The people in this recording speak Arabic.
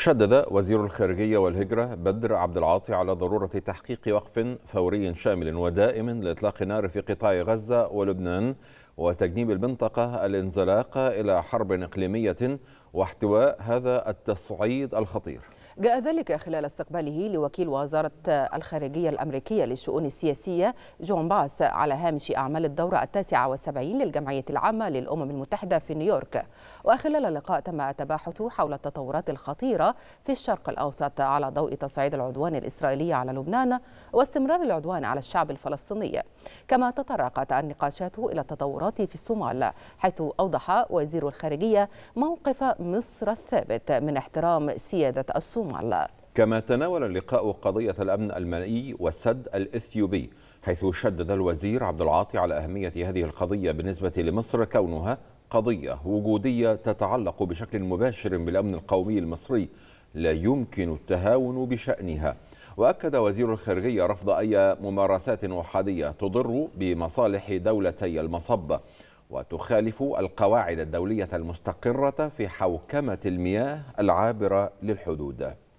شدد وزير الخارجية والهجرة بدر عبد العاطي على ضرورة تحقيق وقف فوري شامل ودائم لإطلاق النار في قطاع غزة ولبنان وتجنيب المنطقة الانزلاق إلى حرب إقليمية واحتواء هذا التصعيد الخطير جاء ذلك خلال استقباله لوكيل وزارة الخارجية الأمريكية للشؤون السياسية جون باس على هامش أعمال الدورة التاسعة والسبعين للجمعية العامة للأمم المتحدة في نيويورك وخلال اللقاء تم التباحث حول التطورات الخطيرة في الشرق الأوسط على ضوء تصعيد العدوان الإسرائيلي على لبنان واستمرار العدوان على الشعب الفلسطيني كما تطرقت النقاشات إلى التطورات في الصومال حيث أوضح وزير الخارجية موقف مصر الثابت من احترام سيادة الصومال معلقة كما تناول اللقاء قضية الأمن المائي والسد الإثيوبي حيث شدد الوزير عبد العاطي على أهمية هذه القضية بالنسبة لمصر كونها قضية وجودية تتعلق بشكل مباشر بالأمن القومي المصري لا يمكن التهاون بشأنها وأكد وزير الخارجية رفض أي ممارسات أحادية تضر بمصالح دولتي المصب وتخالف القواعد الدولية المستقرة في حوكمة المياه العابرة للحدود